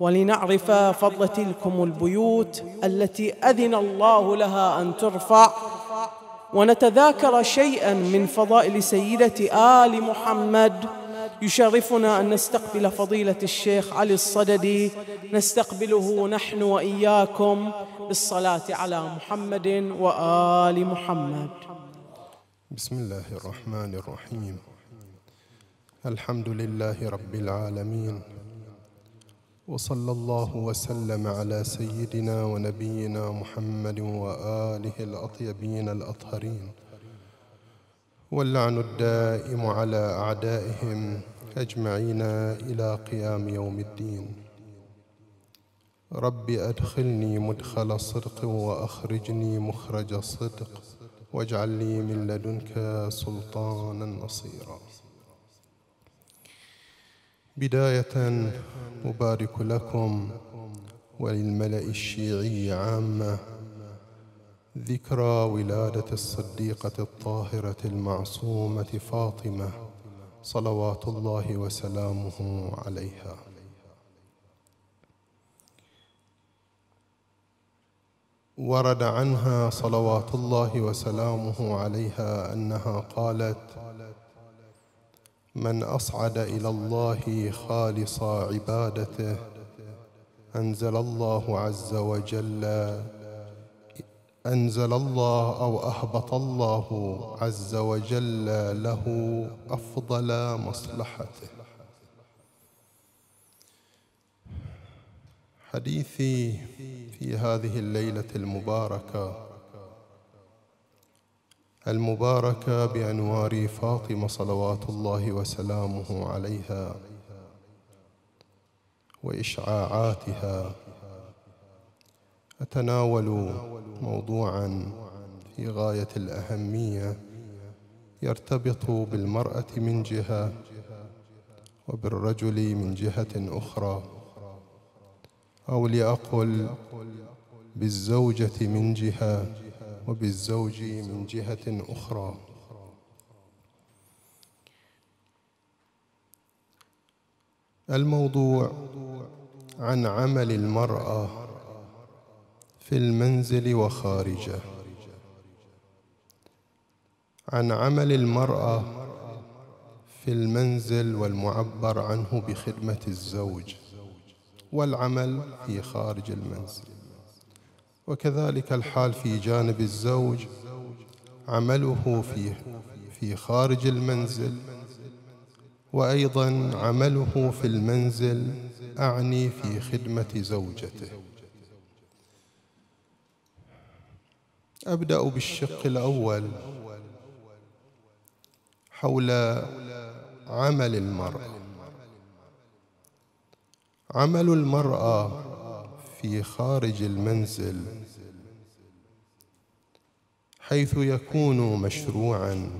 ولنعرف فضل تلكم البيوت التي أذن الله لها أن ترفع ونتذاكر شيئا من فضائل سيدة آل محمد يشرفنا أن نستقبل فضيلة الشيخ علي الصددي نستقبله نحن وإياكم بالصلاة على محمد وآل محمد بسم الله الرحمن الرحيم الحمد لله رب العالمين وصلى الله وسلم على سيدنا ونبينا محمد واله الاطيبين الاطهرين واللعن الدائم على اعدائهم اجمعين الى قيام يوم الدين رب ادخلني مدخل صدق واخرجني مخرج صدق واجعل لي من لدنك سلطانا نصيرا بداية أبارك لكم وللملأ الشيعي عامة ذكرى ولادة الصديقة الطاهرة المعصومة فاطمة صلوات الله وسلامه عليها ورد عنها صلوات الله وسلامه عليها أنها قالت من أصعد إلى الله خالص عبادته أنزل الله عز وجل أنزل الله أو أهبط الله عز وجل له أفضل مصلحته حديثي في هذه الليلة المباركة المباركة بأنوار فاطمة صلوات الله وسلامه عليها وإشعاعاتها أتناول موضوعا في غاية الأهمية يرتبط بالمرأة من جهة وبالرجل من جهة أخرى أو لأقل بالزوجة من جهة وبالزوج من جهة أخرى الموضوع عن عمل المرأة في المنزل وخارجه عن عمل المرأة في المنزل والمعبر عنه بخدمة الزوج والعمل في خارج المنزل وكذلك الحال في جانب الزوج عمله فيه في خارج المنزل وأيضا عمله في المنزل أعني في خدمة زوجته أبدأ بالشق الأول حول عمل المرأة عمل المرأة في خارج المنزل حيث يكون مشروعا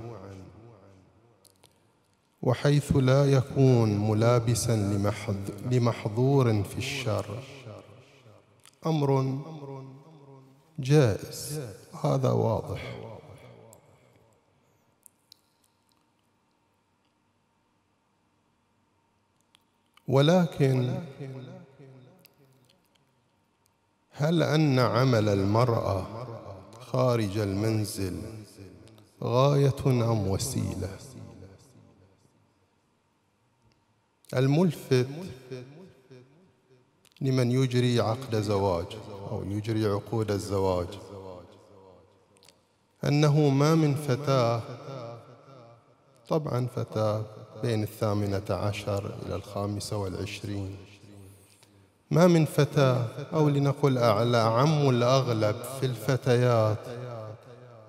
وحيث لا يكون ملابسا لمحظور في الشر امر جائز هذا واضح ولكن هل أن عمل المرأة خارج المنزل غاية أم وسيلة؟ الملفت لمن يجري عقد زواج أو يجري عقود الزواج أنه ما من فتاة طبعا فتاة بين الثامنة عشر إلى الخامسة والعشرين ما من فتاة أو لنقل أعلى عم الأغلب في الفتيات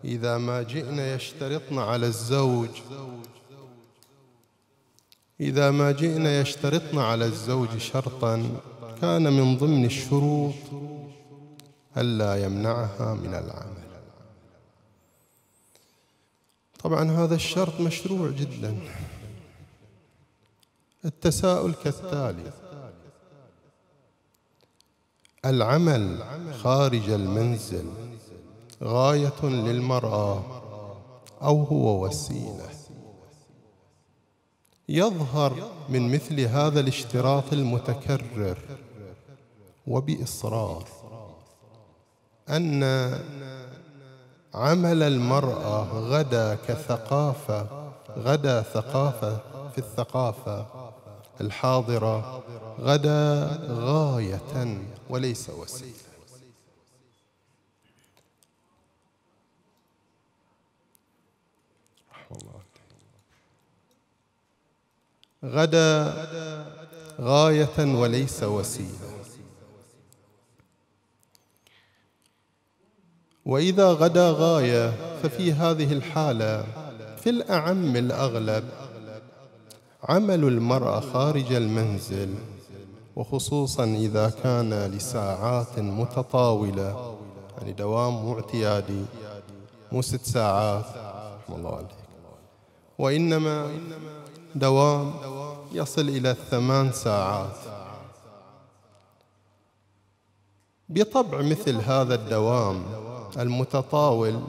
إذا ما جئن يشترطن على الزوج إذا ما جئن يشترطن على الزوج شرطا كان من ضمن الشروط ألا يمنعها من العمل طبعا هذا الشرط مشروع جدا التساؤل كالتالي العمل خارج المنزل غاية للمرأة أو هو وسيلة يظهر من مثل هذا الاشتراط المتكرر وبإصرار أن عمل المرأة غدا كثقافة غدا ثقافة في الثقافة الحاضرة غدا غاية وليس وسيلة غدا غاية وليس وسيلة وإذا غدا غاية ففي هذه الحالة في الأعم الأغلب عمل المرأة خارج المنزل وخصوصا إذا كان لساعات متطاولة يعني دوام مو اعتيادي مو ست ساعات رحم الله عليك وإنما دوام يصل إلى الثمان ساعات بطبع مثل هذا الدوام المتطاول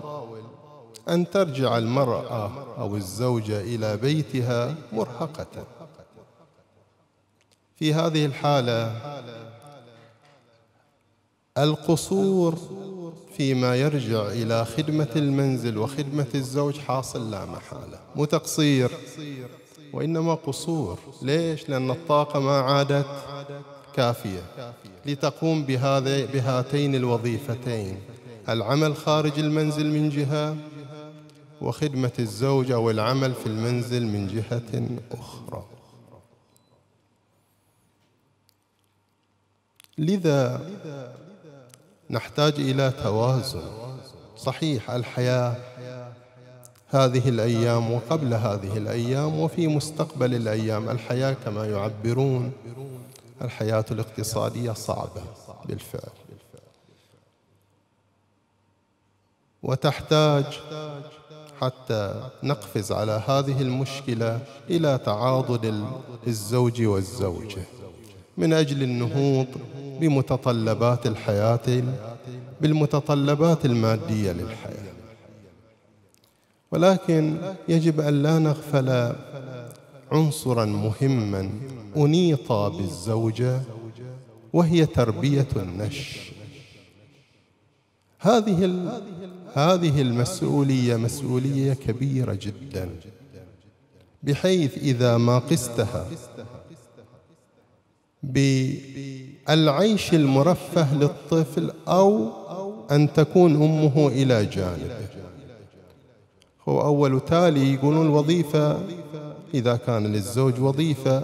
أن ترجع المرأة أو الزوجة إلى بيتها مرهقة في هذه الحالة القصور فيما يرجع إلى خدمة المنزل وخدمة الزوج حاصل لا محالة مو تقصير وإنما قصور ليش؟ لأن الطاقة ما عادت كافية لتقوم بهاتين الوظيفتين العمل خارج المنزل من جهة وخدمة الزوج أو العمل في المنزل من جهة أخرى لذا نحتاج إلى توازن صحيح الحياة هذه الأيام وقبل هذه الأيام وفي مستقبل الأيام الحياة كما يعبرون الحياة الاقتصادية صعبة بالفعل وتحتاج حتى نقفز على هذه المشكلة إلى تعاضد الزوج والزوجة من أجل النهوض بمتطلبات الحياة بالمتطلبات المادية للحياة ولكن يجب أن لا نغفل عنصرا مهما أنيط بالزوجة وهي تربية النش هذه هذه المسؤولية مسؤولية كبيرة جدا بحيث إذا ما قستها بالعيش المرفه للطفل أو أن تكون أمه إلى جانبه هو أول تالي يقولون الوظيفة إذا كان للزوج وظيفة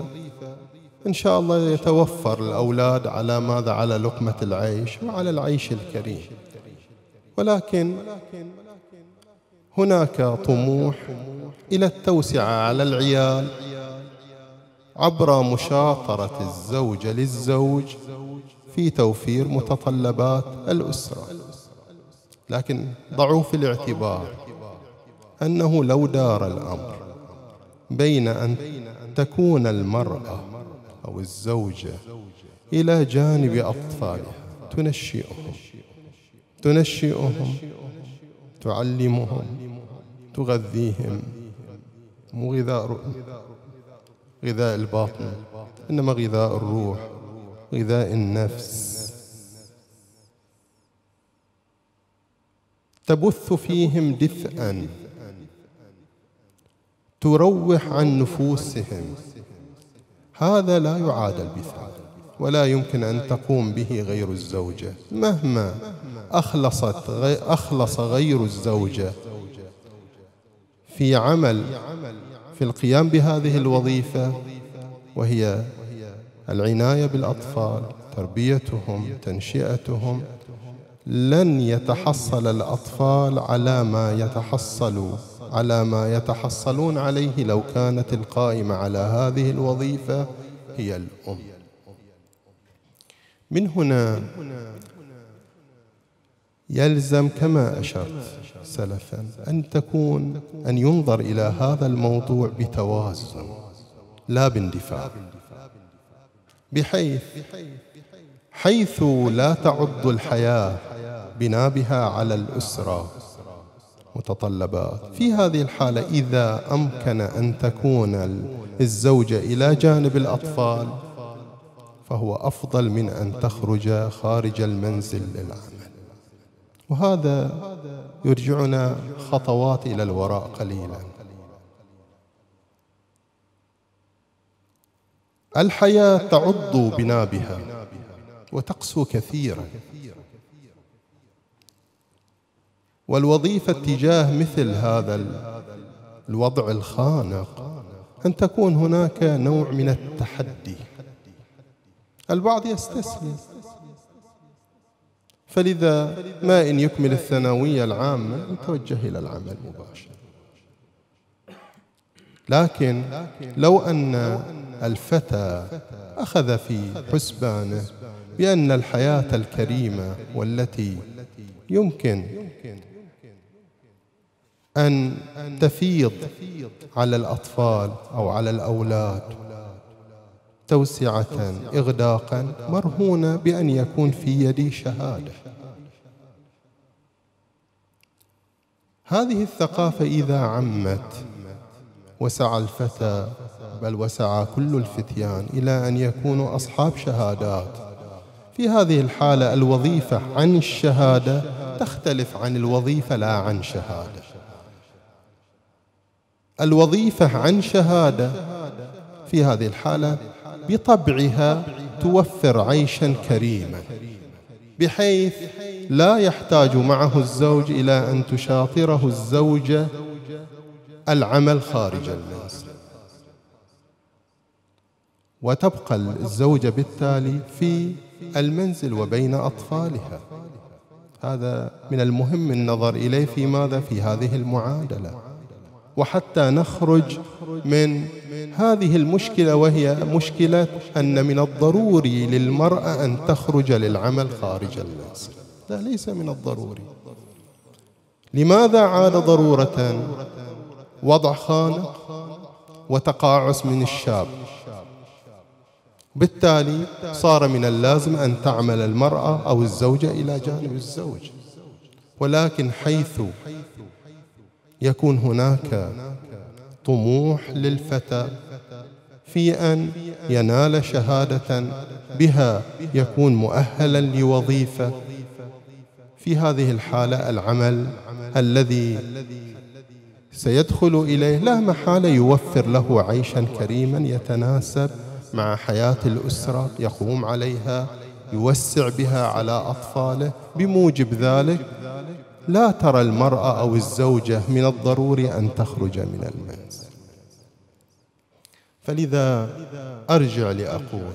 إن شاء الله يتوفر الأولاد على ماذا على لقمة العيش وعلى العيش الكريم ولكن هناك طموح إلى التوسعة على العيال عبر مشاطرة الزوجة للزوج في توفير متطلبات الأسرة لكن ضعوا في الاعتبار أنه لو دار الأمر بين أن تكون المرأة أو الزوجة إلى جانب أطفالها تنشئهم تنشئهم تعلمهم تغذيهم مو غذاء غذاء الباطن إنما غذاء الروح غذاء النفس تبث فيهم دفءا تروح عن نفوسهم هذا لا يعادل بثمن ولا يمكن أن تقوم به غير الزوجة مهما أخلصت أخلص غير الزوجة في عمل في القيام بهذه الوظيفة وهي العناية بالأطفال تربيتهم تنشئتهم لن يتحصل الأطفال على ما يتحصلوا على ما يتحصلون عليه لو كانت القائمة على هذه الوظيفة هي الأم من هنا يلزم كما أشرت سلفا أن تكون أن ينظر إلى هذا الموضوع بتوازن لا باندفاع بحيث حيث لا تعض الحياة بنابها على الأسرة متطلبات في هذه الحالة إذا أمكن أن تكون الزوجة إلى جانب الأطفال فهو أفضل من أن تخرج خارج المنزل للعمل وهذا يرجعنا خطوات إلى الوراء قليلا الحياة تعض بنابها وتقسو كثيرا والوظيفة تجاه مثل هذا الوضع الخانق أن تكون هناك نوع من التحدي البعض يستسلم فلذا ما إن يكمل الثانوية العامة يتوجه إلى العمل مباشرة لكن لو أن الفتى أخذ في حسبانه بأن الحياة الكريمة والتي يمكن أن تفيض على الأطفال أو على الأولاد توسعة إغداقا مرهونة بأن يكون في يدي شهادة هذه الثقافة إذا عمت وسعى الفتى بل وسعى كل الفتيان إلى أن يكونوا أصحاب شهادات في هذه الحالة الوظيفة عن الشهادة تختلف عن الوظيفة لا عن شهادة الوظيفة عن شهادة في هذه الحالة بطبعها توفر عيشا كريما بحيث لا يحتاج معه الزوج إلى أن تشاطره الزوجة العمل خارج المنزل وتبقى الزوجة بالتالي في المنزل وبين أطفالها هذا من المهم النظر إليه في ماذا؟ في هذه المعادلة وحتى نخرج من هذه المشكلة وهي مشكلة أن من الضروري للمرأة أن تخرج للعمل خارج المنزل لا ليس من الضروري لماذا عاد ضرورة وضع خانة وتقاعس من الشاب بالتالي صار من اللازم أن تعمل المرأة أو الزوجة إلى جانب الزوج ولكن حيث يكون هناك طموح للفتى في أن ينال شهادة بها يكون مؤهلا لوظيفة في هذه الحالة العمل الذي سيدخل إليه لا محالة يوفر له عيشا كريما يتناسب مع حياة الأسرة يقوم عليها يوسع بها على أطفاله بموجب ذلك لا ترى المرأة أو الزوجة من الضروري أن تخرج من المنزل فلذا أرجع لأقول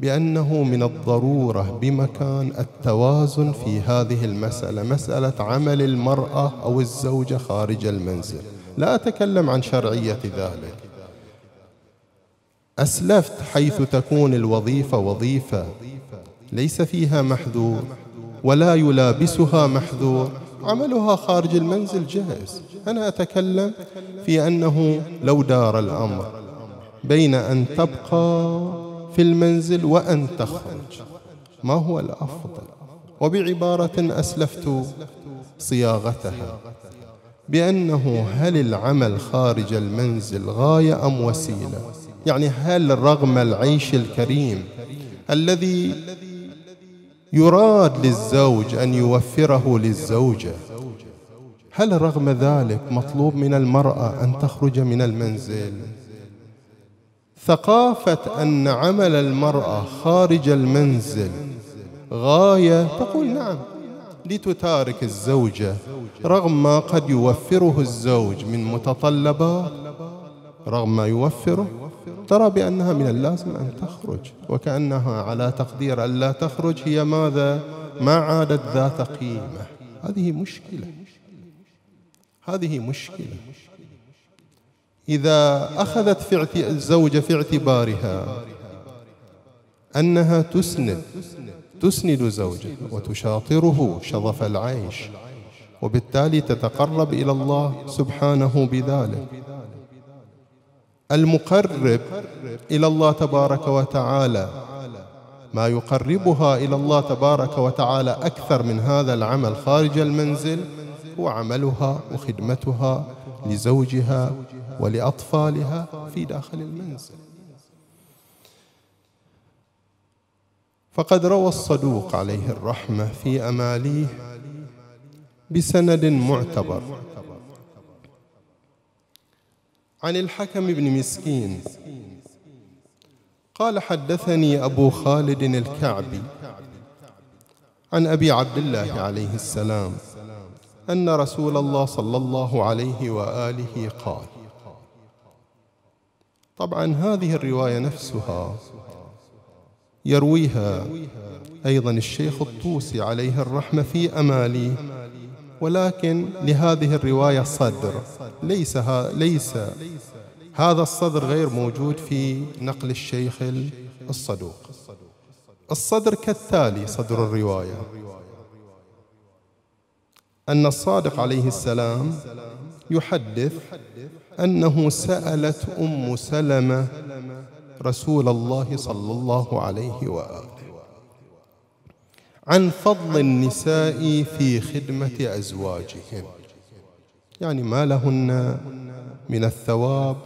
بأنه من الضرورة بمكان التوازن في هذه المسألة مسألة عمل المرأة أو الزوجة خارج المنزل لا أتكلم عن شرعية ذلك أسلفت حيث تكون الوظيفة وظيفة ليس فيها محذور ولا يلابسها محذور عملها خارج المنزل جائز أنا أتكلم في أنه لو دار الأمر بين أن تبقى في المنزل وأن تخرج ما هو الأفضل وبعبارة أسلفت صياغتها بأنه هل العمل خارج المنزل غاية أم وسيلة يعني هل رغم العيش الكريم الذي يراد للزوج أن يوفره للزوجة هل رغم ذلك مطلوب من المرأة أن تخرج من المنزل ثقافة أن عمل المرأة خارج المنزل غاية تقول نعم لتتارك الزوجة رغم ما قد يوفره الزوج من متطلبات رغم ما يوفره ترى بأنها من اللازم أن تخرج وكأنها على تقدير أن لا تخرج هي ماذا ما عادت ذات قيمة هذه مشكلة هذه مشكلة إذا أخذت في الزوجة في اعتبارها أنها تسند تسند زوجها وتشاطره شظف العيش وبالتالي تتقرب إلى الله سبحانه بذلك المقرب إلى الله تبارك وتعالى ما يقربها إلى الله تبارك وتعالى أكثر من هذا العمل خارج المنزل هو عملها وخدمتها لزوجها ولأطفالها في داخل المنزل فقد روى الصدوق عليه الرحمة في أماليه بسند معتبر عن الحكم بن مسكين قال حدثني أبو خالد الكعبي عن أبي عبد الله عليه السلام أن رسول الله صلى الله عليه وآله قال طبعا هذه الرواية نفسها يرويها أيضا الشيخ الطوسي عليه الرحمة في أمالي ولكن لهذه الرواية صدر ليس, ها ليس هذا الصدر غير موجود في نقل الشيخ الصدوق الصدر كالتالي صدر الرواية أن الصادق عليه السلام يحدث أنه سألت أم سلمة رسول الله صلى الله عليه وآله عن فضل النساء في خدمة أزواجهن يعني ما لهن من الثواب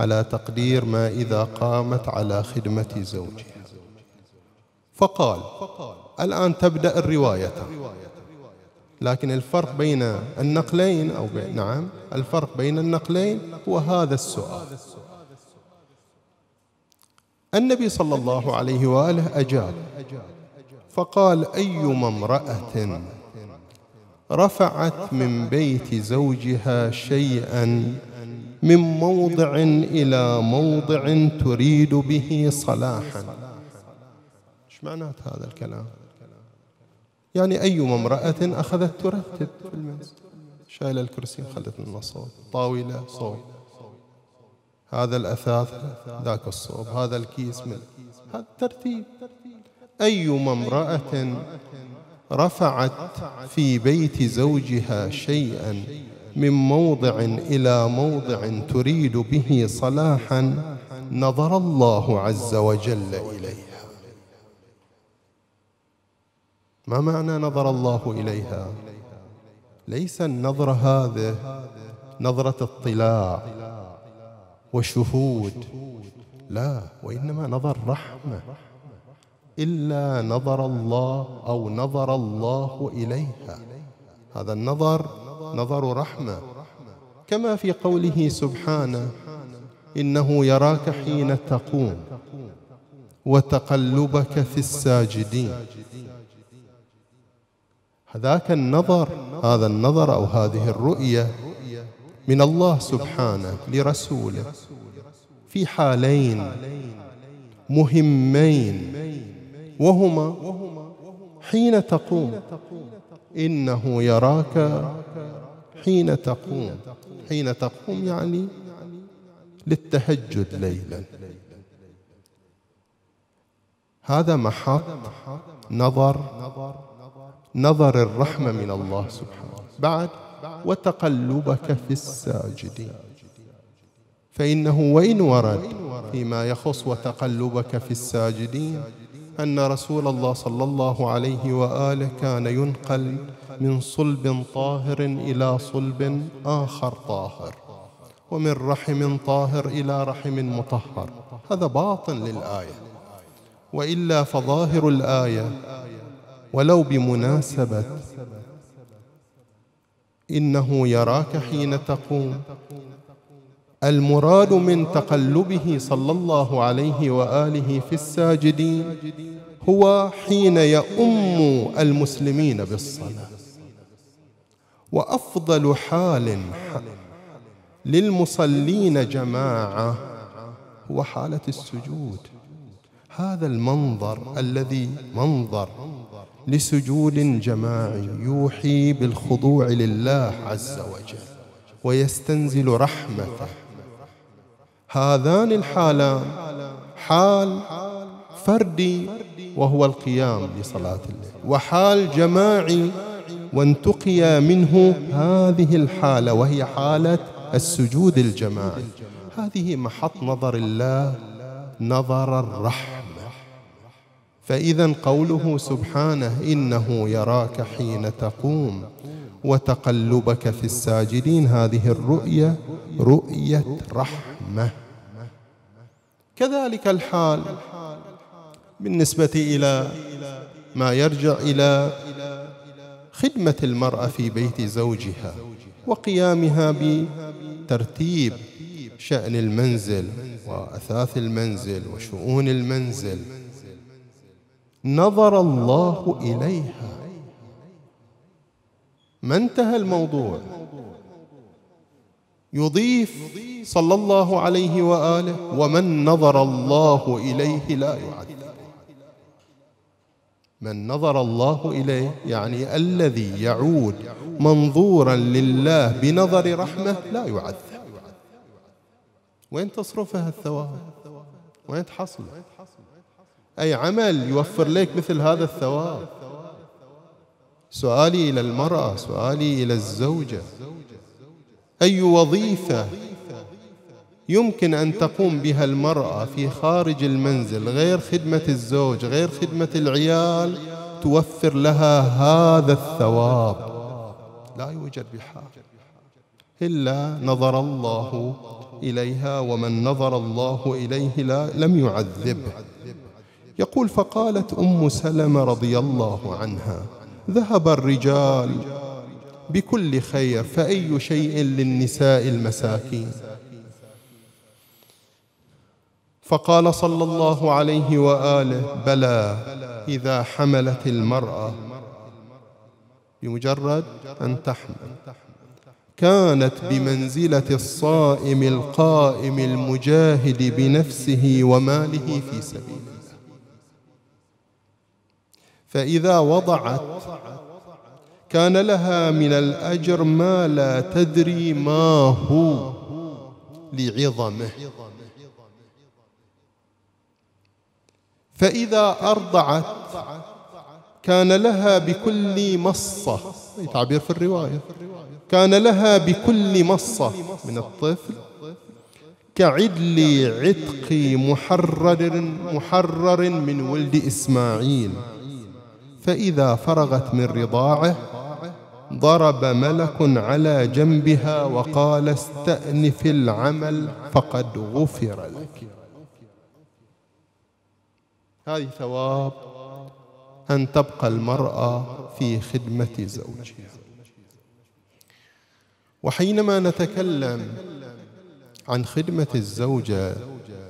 على تقدير ما إذا قامت على خدمة زوجها فقال الآن تبدأ الرواية لكن الفرق بين النقلين أو نعم الفرق بين النقلين هو هذا السؤال النبي صلى الله عليه وآله أجاب فقال أيما امرأة رفعت من بيت زوجها شيئا من موضع إلى موضع تريد به صلاحا ايش معنات هذا الكلام يعني أيما امرأة أخذت ترتب في المنزل شايلة الكرسي خلت لنا صوب طاولة صوب هذا الأثاث ذاك الصوب هذا الكيس من هذا ترتيب أيما امرأة رفعت في بيت زوجها شيئا من موضع إلى موضع تريد به صلاحا نظر الله عز وجل إليها ما معنى نظر الله إليها ليس النظر هذا نظرة اطلاع وشهود لا وإنما نظر رحمة إلا نظر الله أو نظر الله إليها هذا النظر نظر رحمة كما في قوله سبحانه إنه يراك حين تقوم وتقلبك في الساجدين هذاك النظر هذا النظر أو هذه الرؤية من الله سبحانه لرسوله في حالين مهمين وهما حين تقوم إنه يراك حين تقوم حين تقوم يعني للتهجد ليلا هذا محط نظر نظر الرحمة من الله سبحانه بعد وتقلبك في الساجدين فإنه وإن ورد فيما يخص وتقلبك في الساجدين أن رسول الله صلى الله عليه وآله كان ينقل من صلب طاهر إلى صلب آخر طاهر ومن رحم طاهر إلى رحم مطهر هذا باطن للآية وإلا فظاهر الآية ولو بمناسبة إنه يراك حين تقوم المراد من تقلبه صلى الله عليه واله في الساجدين هو حين يؤم المسلمين بالصلاه وافضل حال للمصلين جماعه هو حاله السجود هذا المنظر الذي منظر لسجود جماعي يوحي بالخضوع لله عز وجل ويستنزل رحمته هذان الحالان حال فردي وهو القيام لصلاة الليل وحال جماعي وانتقي منه هذه الحالة وهي حالة السجود الجماعي هذه محط نظر الله نظر الرحمة فإذا قوله سبحانه إنه يراك حين تقوم وتقلبك في الساجدين هذه الرؤية رؤية رحمة كذلك الحال بالنسبة إلى ما يرجع إلى خدمة المرأة في بيت زوجها وقيامها بترتيب شأن المنزل وأثاث المنزل وشؤون المنزل نظر الله إليها ما انتهى الموضوع يضيف صلى الله عليه وآله ومن نظر الله إليه لا يعذب من نظر الله إليه يعني الذي يعود منظورا لله بنظر رحمة لا يعذب وين تصرفها الثواب وين تحصله أي عمل يوفر لك مثل هذا الثواب سؤالي إلى المرأة سؤالي إلى الزوجة أي وظيفة يمكن أن تقوم بها المرأة في خارج المنزل غير خدمة الزوج غير خدمة العيال توفر لها هذا الثواب لا يوجد بحاجة إلا نظر الله إليها ومن نظر الله إليه لا لم يعذبه يقول فقالت أم سلمة رضي الله عنها ذهب الرجال بكل خير فأي شيء للنساء المساكين فقال صلى الله عليه وآله بلى إذا حملت المرأة بمجرد أن تحمل كانت بمنزلة الصائم القائم المجاهد بنفسه وماله في سبيله فإذا وضعت كان لها من الأجر ما لا تدري ما هو لعظمه فإذا أرضعت كان لها بكل مصة تعبير في الرواية كان لها بكل مصة من الطفل كعدل عتق محرر محرر من ولد إسماعيل فإذا فرغت من رضاعه ضرب ملك على جنبها وقال استأنف العمل فقد غفر لك هذه ثواب أن تبقى المرأة في خدمة زوجها وحينما نتكلم عن خدمة الزوجة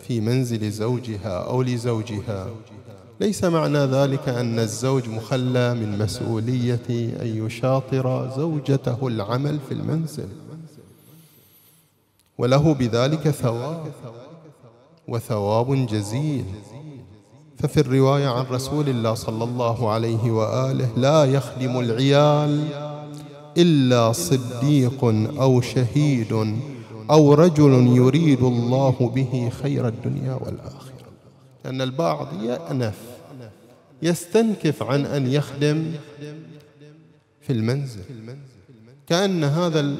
في منزل زوجها أو لزوجها ليس معنى ذلك أن الزوج مخلى من مسؤولية أن يشاطر زوجته العمل في المنزل وله بذلك ثواب وثواب جزيل ففي الرواية عن رسول الله صلى الله عليه وآله لا يخدم العيال إلا صديق أو شهيد أو رجل يريد الله به خير الدنيا والآخرة أن البعض يأنف يستنكف عن أن يخدم في المنزل كأن هذا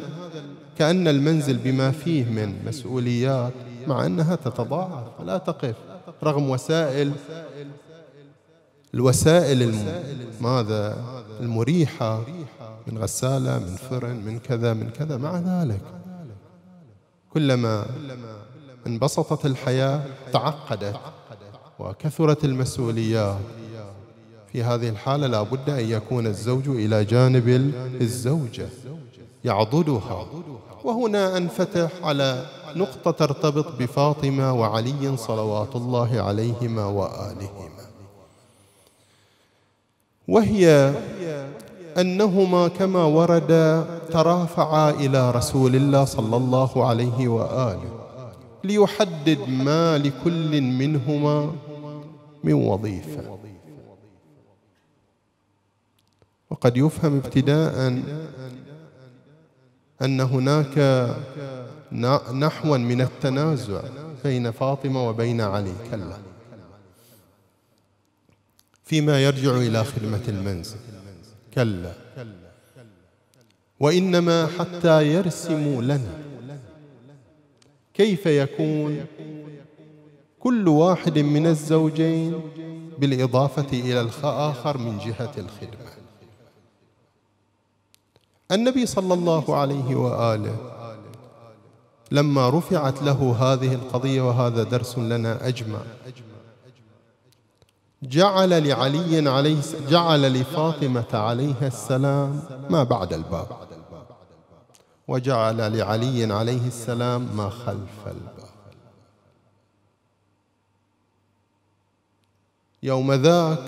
كأن المنزل بما فيه من مسؤوليات مع أنها تتضاعف لا تقف رغم وسائل الوسائل الم... ماذا المريحة من غسالة من فرن من كذا من كذا مع ذلك كلما انبسطت الحياة تعقدت وكثرت المسؤوليات في هذه الحالة لا بد أن يكون الزوج إلى جانب الزوجة يعضدها وهنا أنفتح على نقطة ترتبط بفاطمة وعلي صلوات الله عليهما وآلهما وهي أنهما كما ورد ترافعا إلى رسول الله صلى الله عليه وآله ليحدد ما لكل منهما من وظيفة وقد يفهم ابتداء أن هناك نحوا من التنازع بين فاطمة وبين علي كلا فيما يرجع إلى خدمة المنزل كلا وإنما حتى يرسموا لنا كيف يكون كل واحد من الزوجين بالإضافة إلى الآخر من جهة الخدمة النبي صلى الله عليه وآله لما رفعت له هذه القضية وهذا درس لنا أجمع جعل لعلي عليه جعل لفاطمة عليها السلام ما بعد الباب وجعل لعلي عليه السلام ما خلف الباب يوم ذاك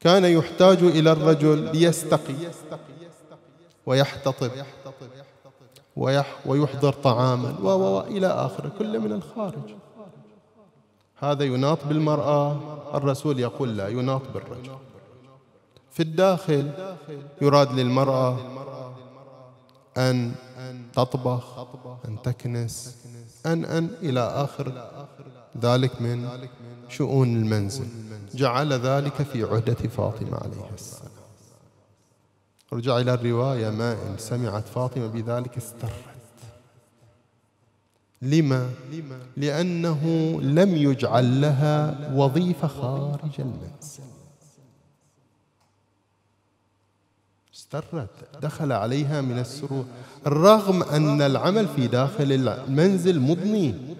كان يحتاج إلى الرجل ليستقي ويحتطب ويح ويحضر طعاما وإلى آخره كل من الخارج هذا يناط بالمرأة الرسول يقول لا يناط بالرجل في الداخل يراد للمرأة أن تطبخ أن تكنس أن أن إلى آخر ذلك من شؤون المنزل جعل ذلك في عهدة فاطمة عليها السلام رجع إلى الرواية ما إن سمعت فاطمة بذلك استرت لما؟ لأنه لم يجعل لها وظيفة خارج المنزل استرت دخل عليها من السرور رغم أن العمل في داخل المنزل مضني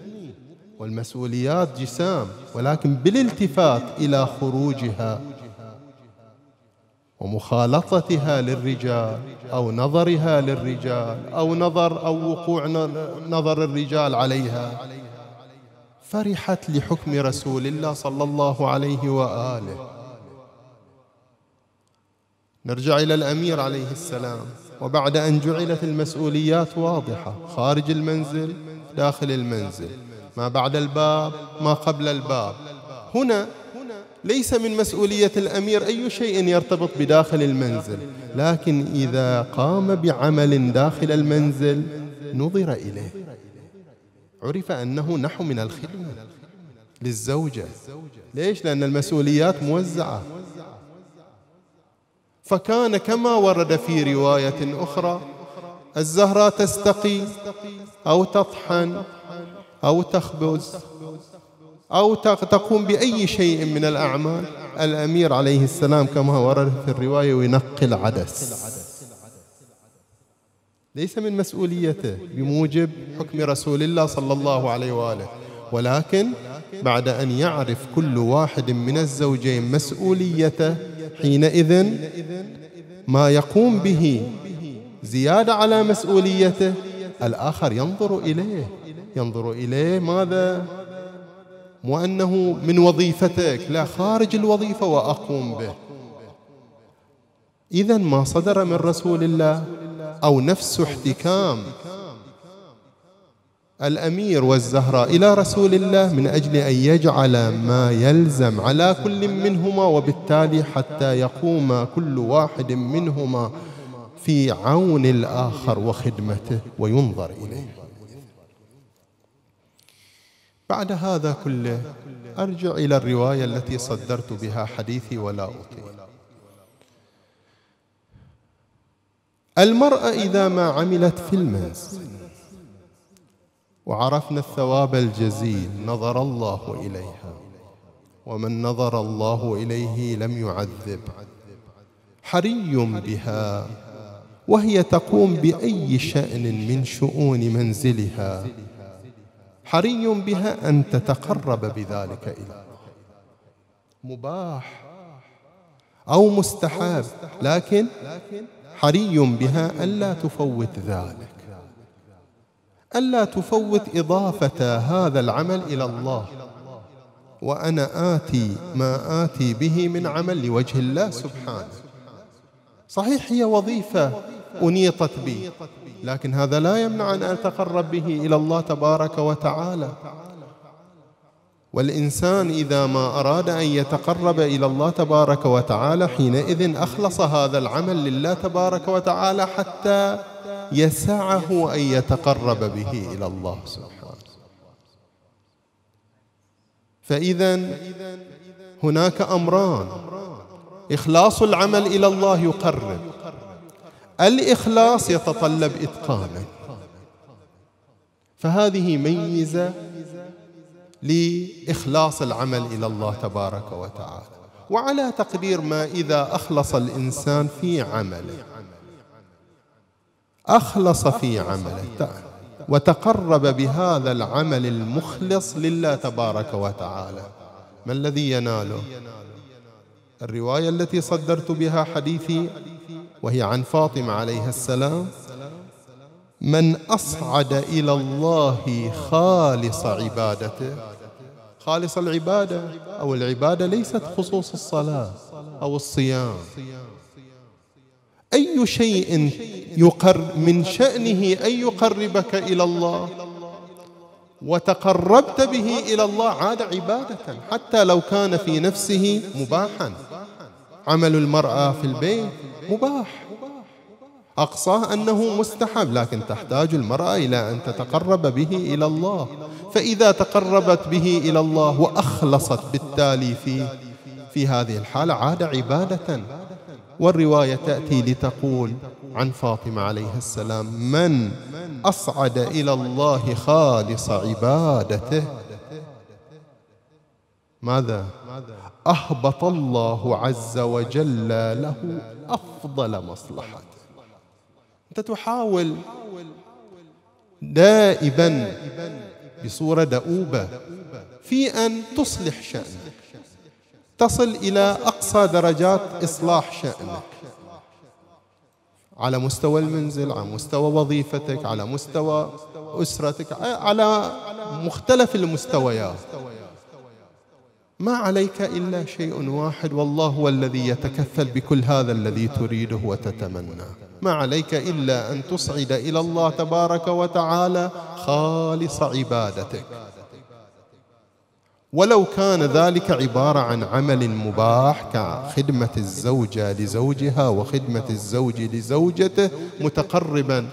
والمسؤوليات جسام ولكن بالالتفات إلى خروجها ومخالطتها للرجال أو نظرها للرجال أو نظر أو وقوع نظر الرجال عليها فرحت لحكم رسول الله صلى الله عليه وآله نرجع إلى الأمير عليه السلام وبعد أن جعلت المسؤوليات واضحة خارج المنزل داخل المنزل ما بعد الباب ما قبل الباب هنا ليس من مسؤولية الأمير أي شيء يرتبط بداخل المنزل لكن إذا قام بعمل داخل المنزل نظر إليه عرف أنه نحو من الخدمة للزوجة ليش؟ لأن المسؤوليات موزعة فكان كما ورد في رواية أخرى الزهرة تستقي أو تطحن أو تخبز أو تقوم بأي شيء من الأعمال الأمير عليه السلام كما ورد في الرواية وينقي العدس ليس من مسؤوليته بموجب حكم رسول الله صلى الله عليه وآله ولكن بعد أن يعرف كل واحد من الزوجين مسؤوليته حينئذ ما يقوم به زيادة على مسؤوليته الآخر ينظر إليه ينظر إليه ماذا مو أنه من وظيفتك لا خارج الوظيفة وأقوم به إذا ما صدر من رسول الله أو نفس احتكام الأمير والزهراء إلى رسول الله من أجل أن يجعل ما يلزم على كل منهما وبالتالي حتى يقوم كل واحد منهما في عون الآخر وخدمته وينظر إليه بعد هذا كله أرجع إلى الرواية التي صدرت بها حديثي ولا أطيل المرأة إذا ما عملت في المنزل وعرفنا الثواب الجزيل نظر الله إليها ومن نظر الله إليه لم يعذب حري بها وهي تقوم بأي شأن من شؤون منزلها حري بها أن تتقرب بذلك إلى مباح أو مستحب لكن حري بها ألا تفوت ذلك ألا تفوت إضافة هذا العمل إلى الله وأنا آتي ما آتي به من عمل لوجه الله سبحانه صحيح هي وظيفة أنيطت بي لكن هذا لا يمنع أن أتقرب به إلى الله تبارك وتعالى والإنسان إذا ما أراد أن يتقرب إلى الله تبارك وتعالى حينئذ أخلص هذا العمل لله تبارك وتعالى حتى يسعه أن يتقرب به إلى الله سبحانه فإذا هناك أمران إخلاص العمل إلى الله يقرب الإخلاص يتطلب إتقانا فهذه ميزة لإخلاص العمل إلى الله تبارك وتعالى وعلى تقدير ما إذا أخلص الإنسان في عمله أخلص في عمله وتقرب بهذا العمل المخلص لله تبارك وتعالى ما الذي يناله الرواية التي صدرت بها حديثي وهي عن فاطمة عليها السلام من أصعد إلى الله خالص عبادته خالص العبادة أو العبادة ليست خصوص الصلاة أو الصيام أي شيء يقر من شأنه أن يقربك إلى الله وتقربت به إلى الله عاد عبادة حتى لو كان في نفسه مباحا عمل المرأة في البيت مباح أقصاه أنه مستحب لكن تحتاج المرأة إلى أن تتقرب به إلى الله فإذا تقربت به إلى الله وأخلصت بالتالي في في هذه الحالة عاد عبادة والرواية تأتي لتقول عن فاطمة عليه السلام من أصعد إلى الله خالص عبادته ماذا اهبط الله عز وجل له افضل مصلحته انت تحاول دائما بصوره دؤوبه في ان تصلح شانك تصل الى اقصى درجات اصلاح شانك على مستوى المنزل على مستوى وظيفتك على مستوى اسرتك على مختلف المستويات ما عليك إلا شيء واحد والله هو الذي يتكفل بكل هذا الذي تريده وتتمناه ما عليك إلا أن تصعد إلى الله تبارك وتعالى خالص عبادتك ولو كان ذلك عبارة عن عمل مباح كخدمة الزوجة لزوجها وخدمة الزوج لزوجته متقربا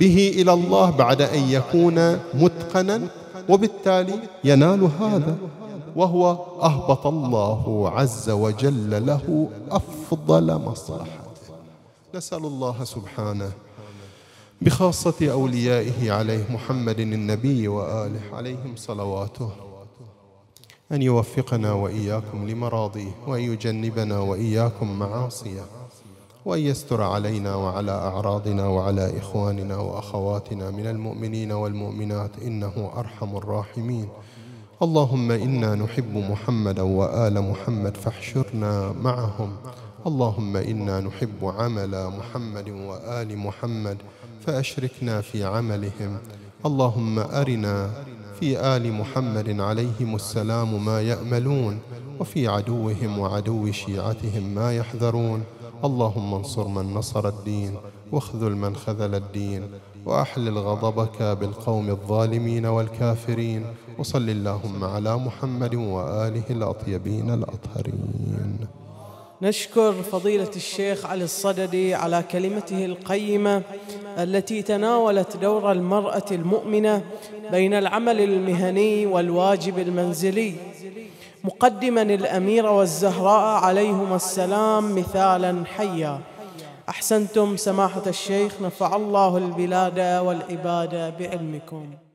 به إلى الله بعد أن يكون متقنا وبالتالي ينال هذا وهو أهبط الله عز وجل له أفضل مصلحته نسأل الله سبحانه بخاصة أوليائه عليه محمد النبي وآله عليهم صلواته أن يوفقنا وإياكم لمراضيه وأن يجنبنا وإياكم معاصيه وأن يستر علينا وعلى أعراضنا وعلى إخواننا وأخواتنا من المؤمنين والمؤمنات إنه أرحم الراحمين اللهم إنا نحب محمدا وآل محمد فاحشرنا معهم اللهم إنا نحب عمل محمد وآل محمد فأشركنا في عملهم اللهم أرنا في آل محمد عليهم السلام ما يأملون وفي عدوهم وعدو شيعتهم ما يحذرون اللهم انصر من نصر الدين واخذل من خذل الدين وأحلل غضبك بالقوم الظالمين والكافرين وصل اللهم على محمد وآله الأطيبين الأطهرين نشكر فضيلة الشيخ علي الصددي على كلمته القيمة التي تناولت دور المرأة المؤمنة بين العمل المهني والواجب المنزلي مقدما الأميرة والزهراء عليهما السلام مثالا حيا أحسنتم سماحة الشيخ نفع الله البلاد والعباد بعلمكم